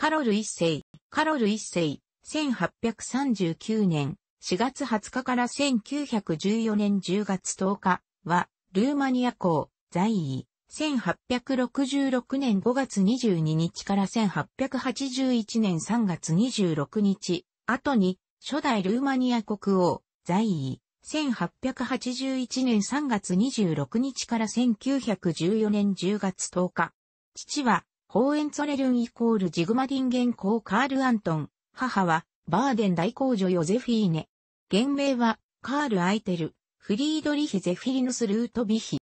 カロル一世、カロル一世、1839年4月20日から1914年10月10日は、ルーマニア公、在位、1866年5月22日から1881年3月26日、後に、初代ルーマニア国王、在位、1881年3月26日から1914年10月10日。父は、ホーエンツォレルンイコールジグマディン元ーカール・アントン、母は、バーデン大公女ヨゼフィーネ。原名は、カール・アイテル、フリードリヒ・ゼフィリヌス・ルート・ビヒ。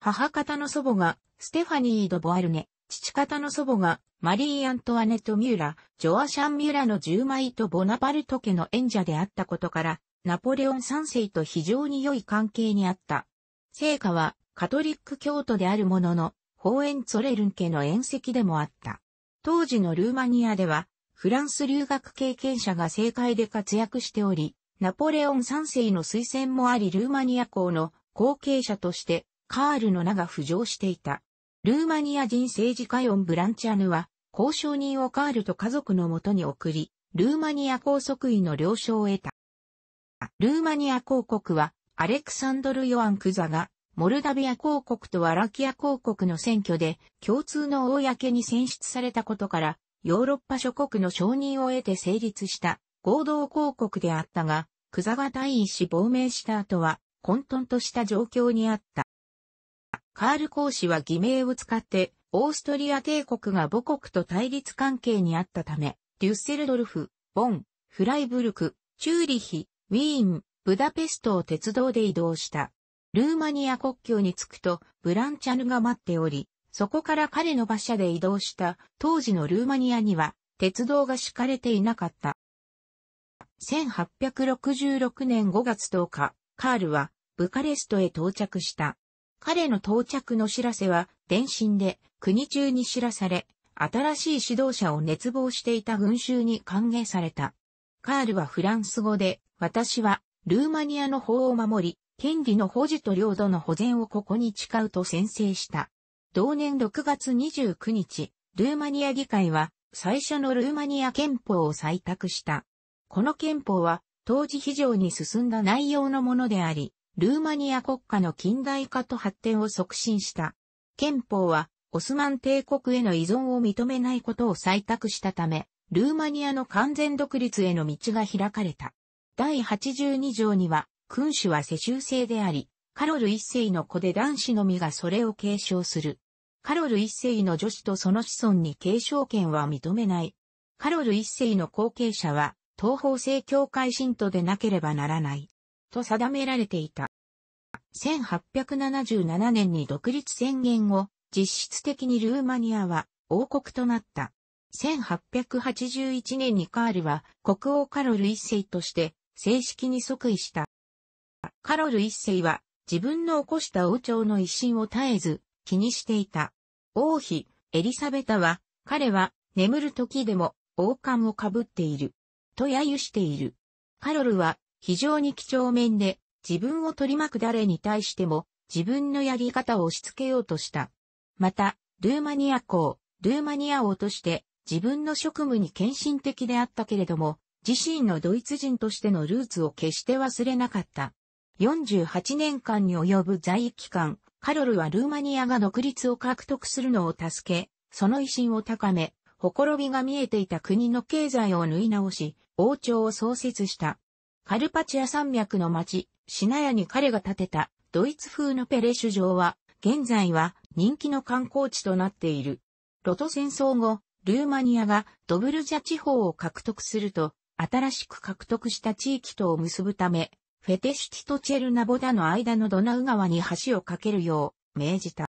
母方の祖母が、ステファニー・ド・ボアルネ、父方の祖母が、マリー・アントワネット・ミューラ、ジョアシャン・ミューラの10枚とボナパルト家の演者であったことから、ナポレオン3世と非常に良い関係にあった。聖火は、カトリック教徒であるものの、ホーエンツォレルン家の縁石でもあった。当時のルーマニアでは、フランス留学経験者が政界で活躍しており、ナポレオン3世の推薦もありルーマニア校の後継者として、カールの名が浮上していた。ルーマニア人政治家ヨン・ブランチャヌは、交渉人をカールと家族のもとに送り、ルーマニア公即位の了承を得た。ルーマニア公国は、アレクサンドル・ヨアン・クザが、モルダビア公国とアラキア公国の選挙で共通の公に選出されたことから、ヨーロッパ諸国の承認を得て成立した合同公国であったが、クザが退位し亡命した後は混沌とした状況にあった。カール公使は偽名を使って、オーストリア帝国が母国と対立関係にあったため、デュッセルドルフ、ボン、フライブルク、チューリヒ、ウィーン、ブダペストを鉄道で移動した。ルーマニア国境に着くとブランチャヌが待っており、そこから彼の馬車で移動した当時のルーマニアには鉄道が敷かれていなかった。1866年5月10日、カールはブカレストへ到着した。彼の到着の知らせは電信で国中に知らされ、新しい指導者を熱望していた群衆に歓迎された。カールはフランス語で、私はルーマニアの法を守り、権利の保持と領土の保全をここに誓うと宣誓した。同年6月29日、ルーマニア議会は最初のルーマニア憲法を採択した。この憲法は当時非常に進んだ内容のものであり、ルーマニア国家の近代化と発展を促進した。憲法はオスマン帝国への依存を認めないことを採択したため、ルーマニアの完全独立への道が開かれた。第82条には、君主は世襲制であり、カロル一世の子で男子のみがそれを継承する。カロル一世の女子とその子孫に継承権は認めない。カロル一世の後継者は、東方正教会信徒でなければならない。と定められていた。1877年に独立宣言後、実質的にルーマニアは王国となった。1881年にカールは国王カロル一世として正式に即位した。カロル一世は自分の起こした王朝の一心を絶えず気にしていた。王妃、エリサベタは、彼は眠る時でも王冠をかぶっている。と揶揄している。カロルは非常に貴重面で自分を取り巻く誰に対しても自分のやり方を押し付けようとした。また、ルーマニア公、ルーマニア王として自分の職務に献身的であったけれども、自身のドイツ人としてのルーツを決して忘れなかった。48年間に及ぶ在位期間、カロルはルーマニアが独立を獲得するのを助け、その威信を高め、ほころびが見えていた国の経済を縫い直し、王朝を創設した。カルパチア山脈の町、シナヤに彼が建てたドイツ風のペレ首相は、現在は人気の観光地となっている。ロト戦争後、ルーマニアがドブルジャ地方を獲得すると、新しく獲得した地域とを結ぶため、フェテシィとチェルナボダの間のドナウ川に橋を架けるよう命じた。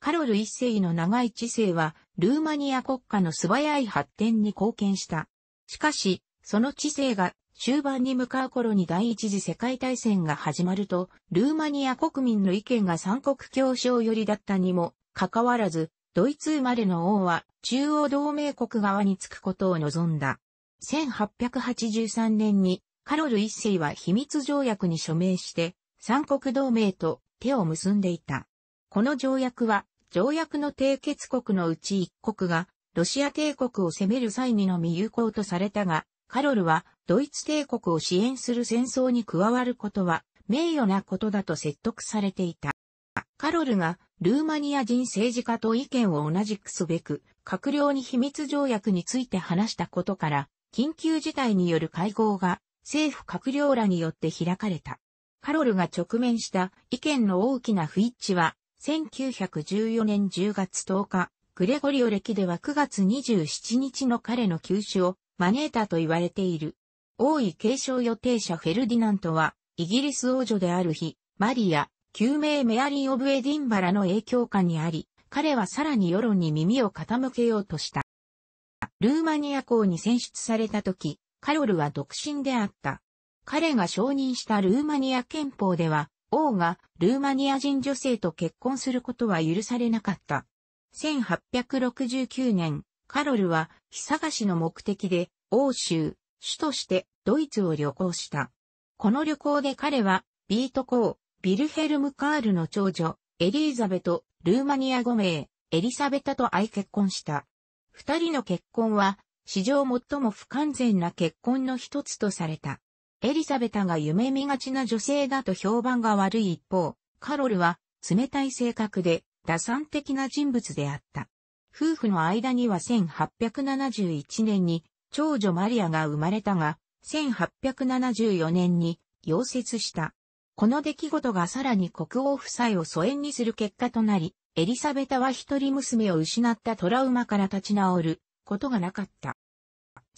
カロル一世の長い知性は、ルーマニア国家の素早い発展に貢献した。しかし、その知性が終盤に向かう頃に第一次世界大戦が始まると、ルーマニア国民の意見が三国協商寄りだったにも、かかわらず、ドイツ生まれの王は中央同盟国側につくことを望んだ。1883年にカロル一世は秘密条約に署名して、三国同盟と手を結んでいた。この条約は、条約の締結国のうち一国が、ロシア帝国を攻める際にのみ有効とされたが、カロルは、ドイツ帝国を支援する戦争に加わることは、名誉なことだと説得されていた。カロルが、ルーマニア人政治家と意見を同じくすべく、閣僚に秘密条約について話したことから、緊急事態による会合が政府閣僚らによって開かれた。カロルが直面した意見の大きな不一致は、1914年10月10日、グレゴリオ歴では9月27日の彼の休止を招いたと言われている。王位継承予定者フェルディナントは、イギリス王女である日、マリア、救命メアリー・オブ・エディンバラの影響下にあり、彼はさらに世論に耳を傾けようとした。ルーマニア校に選出された時、カロルは独身であった。彼が承認したルーマニア憲法では、王がルーマニア人女性と結婚することは許されなかった。1869年、カロルは、被探しの目的で、欧州、主としてドイツを旅行した。この旅行で彼は、ビート公、ビルヘルム・カールの長女、エリーザベと、ルーマニア5名、エリサベタと愛結婚した。二人の結婚は、史上最も不完全な結婚の一つとされた。エリザベタが夢見がちな女性だと評判が悪い一方、カロルは冷たい性格で打算的な人物であった。夫婦の間には1871年に長女マリアが生まれたが、1874年に溶接した。この出来事がさらに国王夫妻を疎遠にする結果となり、エリザベタは一人娘を失ったトラウマから立ち直ることがなかった。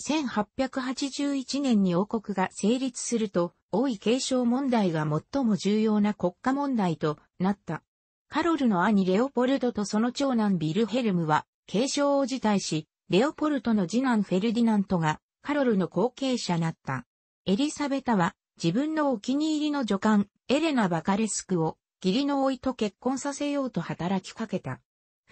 1881年に王国が成立すると、王位継承問題が最も重要な国家問題となった。カロルの兄レオポルドとその長男ビルヘルムは継承を辞退し、レオポルトの次男フェルディナントがカロルの後継者なった。エリサベタは自分のお気に入りの女官エレナ・バカレスクを義理の老いと結婚させようと働きかけた。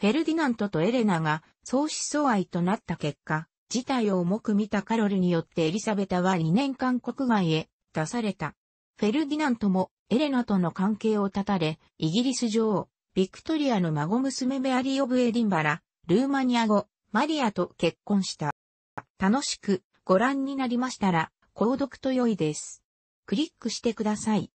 フェルディナントとエレナが相思相愛となった結果、事態を重く見たカロルによってエリザベタは2年間国外へ出された。フェルディナントもエレナとの関係を断たれ、イギリス女王、ビクトリアの孫娘ベアリー・オブ・エディンバラ、ルーマニア語、マリアと結婚した。楽しくご覧になりましたら、購読と良いです。クリックしてください。